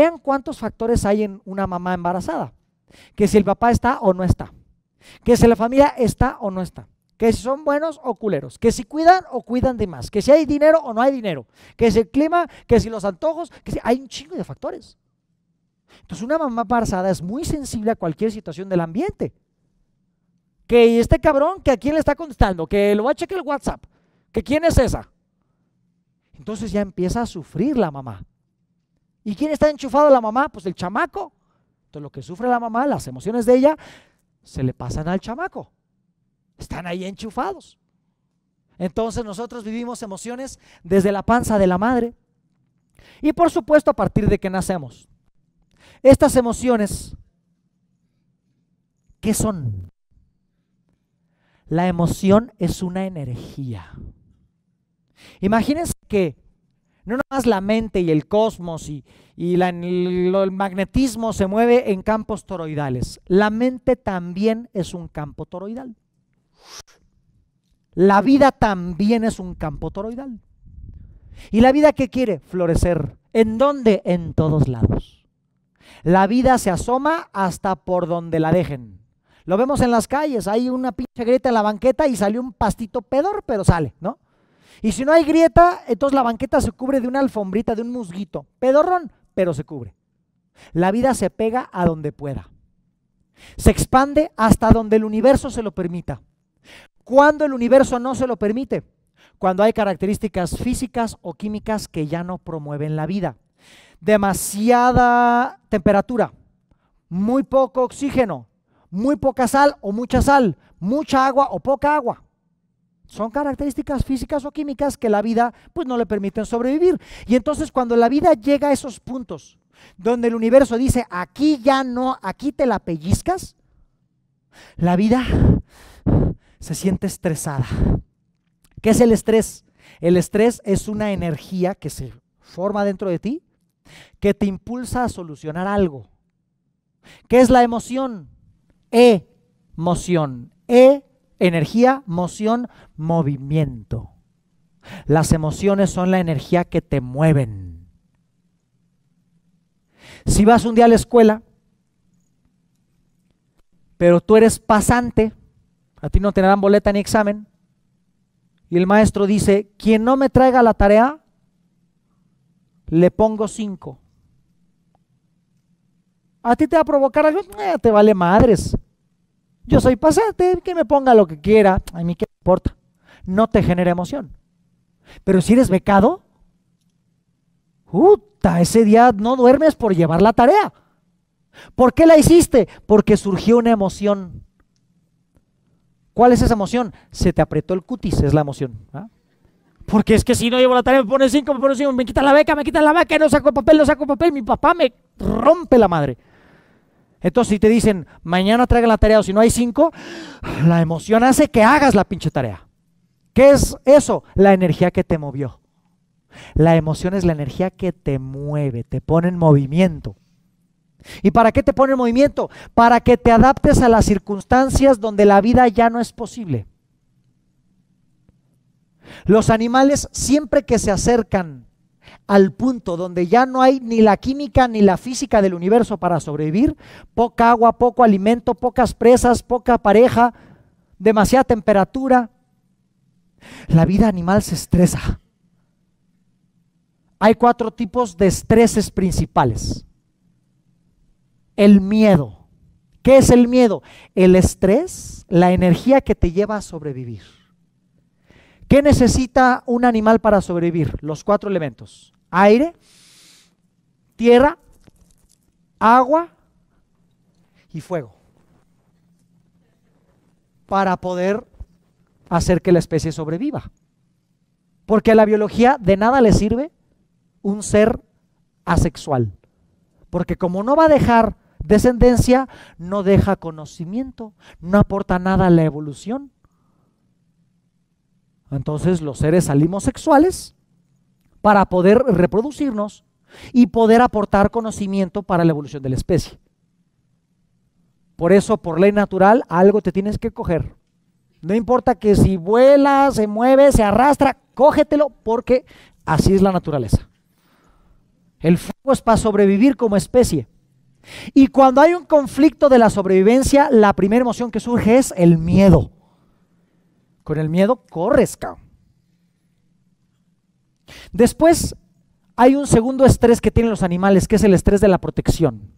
Vean cuántos factores hay en una mamá embarazada. Que si el papá está o no está. Que si la familia está o no está. Que si son buenos o culeros. Que si cuidan o cuidan de más. Que si hay dinero o no hay dinero. Que si el clima, que si los antojos. Que si... Hay un chingo de factores. Entonces una mamá embarazada es muy sensible a cualquier situación del ambiente. Que este cabrón, que a quién le está contestando. Que lo va a chequear el WhatsApp. Que quién es esa. Entonces ya empieza a sufrir la mamá. ¿Y quién está enchufado la mamá? Pues el chamaco. Entonces lo que sufre la mamá, las emociones de ella, se le pasan al chamaco. Están ahí enchufados. Entonces nosotros vivimos emociones desde la panza de la madre. Y por supuesto a partir de que nacemos. Estas emociones, ¿qué son? La emoción es una energía. Imagínense que no más la mente y el cosmos y, el, magnetismo se mueve en campos toroidales. La mente también es un campo toroidal. La vida también es un campo toroidal. ¿Y la vida qué quiere? Florecer. ¿En dónde? En todos lados. La vida se asoma hasta por donde la dejen. Lo vemos en las calles, hay una pinche grieta en la banqueta y salió un pastito pedor, pero sale, ¿no? Y si no hay grieta, entonces la banqueta se cubre de una alfombrita, de un musguito. Pedorrón, pero se cubre. La vida se pega a donde pueda. Se expande hasta donde el universo se lo permita. Cuando el universo no se lo permite, cuando hay características físicas o químicas que ya no promueven la vida. Demasiada temperatura, muy poco oxígeno, muy poca sal o mucha sal, mucha agua o poca agua son características físicas o químicas que la vida pues no le permiten sobrevivir. Y entonces cuando la vida llega a esos puntos donde el universo dice, aquí ya no, aquí te la pellizcas, la vida se siente estresada. ¿Qué es el estrés? El estrés es una energía que se forma dentro de ti que te impulsa a solucionar algo. ¿Qué es la emoción? e Emoción. E energía, moción, movimiento. Las emociones son la energía que te mueven. Si vas un día a la escuela, pero tú eres pasante, a ti no te darán boleta ni examen, y el maestro dice, quien no me traiga la tarea, le pongo cinco. ¿A ti te va a provocar algo? Eh, te vale madres. Yo soy pasante, que me ponga lo que quiera, a mí qué importa. No te genera emoción. Pero si eres becado, puta, ese día no duermes por llevar la tarea. ¿Por qué la hiciste? Porque surgió una emoción. ¿Cuál es esa emoción? Se te apretó el cutis, es la emoción. ¿ah? Porque es que si no llevo la tarea, me pone cinco, me pone cinco, me quita la beca, me quita la beca, no saco papel, no saco papel, mi papá me rompe la madre. Entonces, si te dicen, mañana traigan la tarea o si no hay cinco, la emoción hace que hagas la pinche tarea. ¿Qué es eso? La energía que te movió. La emoción es la energía que te mueve, te pone en movimiento. ¿Y para qué te pone en movimiento? Para que te adaptes a las circunstancias donde la vida ya no es posible. Los animales siempre que se acercan al punto donde ya no hay ni la química ni la física del universo para sobrevivir, poca agua, poco alimento, pocas presas, poca pareja, demasiada temperatura, la vida animal se estresa. Hay cuatro tipos de estreses principales. El miedo. ¿Qué es el miedo? El estrés, la energía que te lleva a sobrevivir. ¿Qué necesita un animal para sobrevivir? Los cuatro elementos. Aire, tierra, agua y fuego. Para poder hacer que la especie sobreviva. Porque a la biología de nada le sirve un ser asexual. Porque como no va a dejar descendencia, no deja conocimiento, no aporta nada a la evolución. Entonces los seres salimos sexuales para poder reproducirnos y poder aportar conocimiento para la evolución de la especie. Por eso, por ley natural, algo te tienes que coger. No importa que si vuela, se mueve, se arrastra, cógetelo porque así es la naturaleza. El fuego es para sobrevivir como especie. Y cuando hay un conflicto de la sobrevivencia, la primera emoción que surge es el miedo. Con el miedo corres, Después hay un segundo estrés que tienen los animales, que es el estrés de la protección.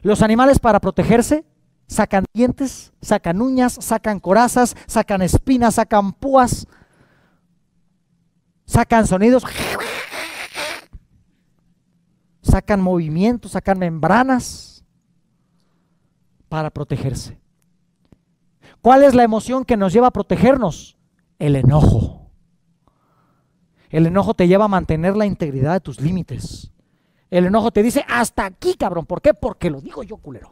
Los animales para protegerse sacan dientes, sacan uñas, sacan corazas, sacan espinas, sacan púas, sacan sonidos, sacan movimientos, sacan membranas para protegerse. ¿Cuál es la emoción que nos lleva a protegernos? El enojo. El enojo te lleva a mantener la integridad de tus límites. El enojo te dice, hasta aquí, cabrón. ¿Por qué? Porque lo digo yo, culero.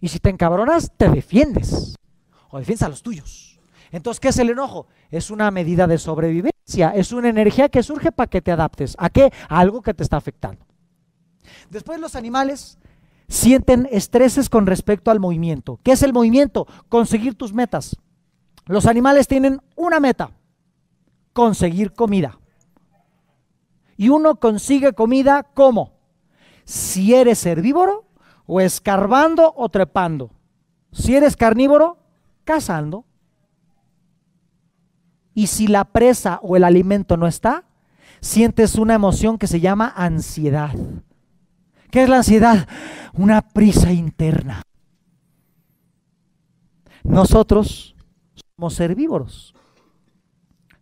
Y si te encabronas, te defiendes. O defiendes a los tuyos. Entonces, ¿qué es el enojo? Es una medida de sobrevivencia. Es una energía que surge para que te adaptes. ¿A qué? A algo que te está afectando. Después los animales sienten estreses con respecto al movimiento. ¿Qué es el movimiento? Conseguir tus metas. Los animales tienen una meta, conseguir comida. Y uno consigue comida ¿cómo? Si eres herbívoro o escarbando o trepando. Si eres carnívoro, cazando. Y si la presa o el alimento no está, sientes una emoción que se llama ansiedad. ¿Qué es la ansiedad? una prisa interna. Nosotros somos herbívoros.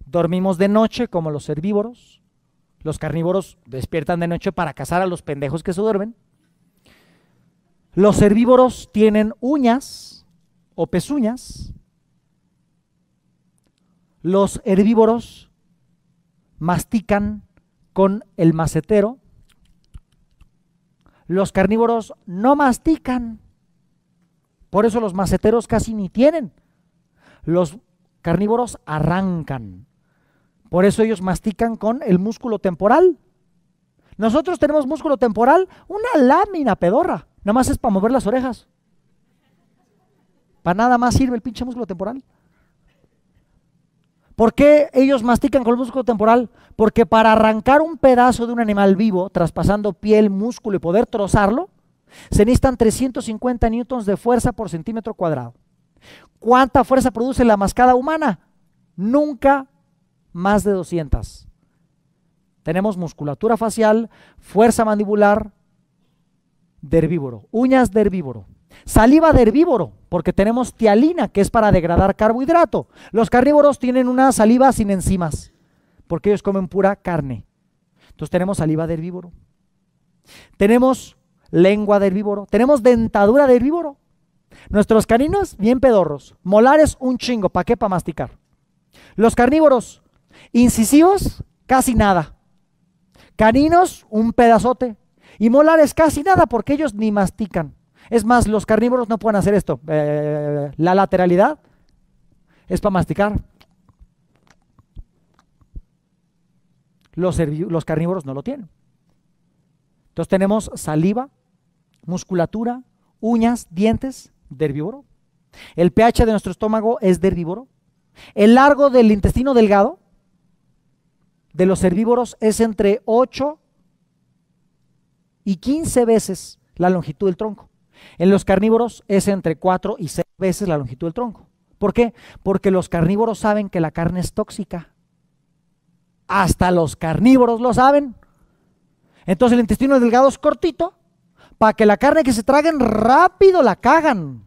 Dormimos de noche como los herbívoros. Los carnívoros despiertan de noche para cazar a los pendejos que se duermen. Los herbívoros tienen uñas o pezuñas. Los herbívoros mastican con el macetero los carnívoros no mastican. Por eso los maceteros casi ni tienen. Los carnívoros arrancan. Por eso ellos mastican con el músculo temporal. Nosotros tenemos músculo temporal, una lámina pedorra. Nada más es para mover las orejas. Para nada más sirve el pinche músculo temporal. ¿Por qué ellos mastican con el músculo temporal? Porque para arrancar un pedazo de un animal vivo, traspasando piel, músculo y poder trozarlo, se necesitan 350 newtons de fuerza por centímetro cuadrado. ¿Cuánta fuerza produce la mascada humana? Nunca más de 200. Tenemos musculatura facial, fuerza mandibular de herbívoro, uñas de herbívoro. Saliva de herbívoro, porque tenemos tialina, que es para degradar carbohidrato. Los carnívoros tienen una saliva sin enzimas, porque ellos comen pura carne. Entonces tenemos saliva de herbívoro. Tenemos lengua de herbívoro. Tenemos dentadura de herbívoro. Nuestros caninos, bien pedorros. Molares, un chingo. ¿Para qué? Para masticar. Los carnívoros, incisivos, casi nada. Caninos, un pedazote. Y molares, casi nada, porque ellos ni mastican. Es más, los carnívoros no pueden hacer esto. Eh, la lateralidad es para masticar. Los, los carnívoros no lo tienen. Entonces tenemos saliva, musculatura, uñas, dientes de herbívoro. El pH de nuestro estómago es de herbívoro. El largo del intestino delgado de los herbívoros es entre 8 y 15 veces la longitud del tronco. En los carnívoros es entre 4 y 6 veces la longitud del tronco. ¿Por qué? Porque los carnívoros saben que la carne es tóxica. Hasta los carnívoros lo saben. Entonces el intestino delgado es cortito para que la carne que se traguen rápido la cagan.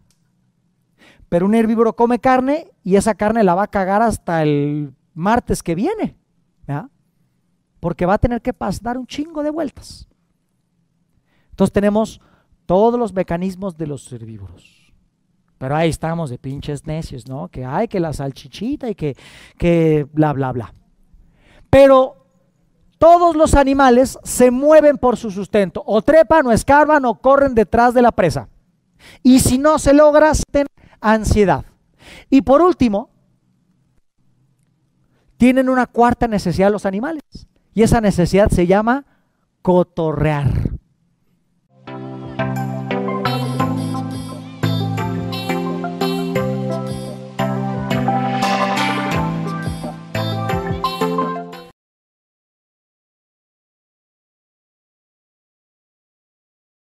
Pero un herbívoro come carne y esa carne la va a cagar hasta el martes que viene. Porque va a tener que pasar un chingo de vueltas. Entonces tenemos todos los mecanismos de los herbívoros. Pero ahí estamos de pinches necios, ¿no? Que hay que la salchichita y que, bla, bla, bla. Pero todos los animales se mueven por su sustento, o trepan, o escarban, o corren detrás de la presa. Y si no se logra, tienen ansiedad. Y por último, tienen una cuarta necesidad los animales. Y esa necesidad se llama cotorrear.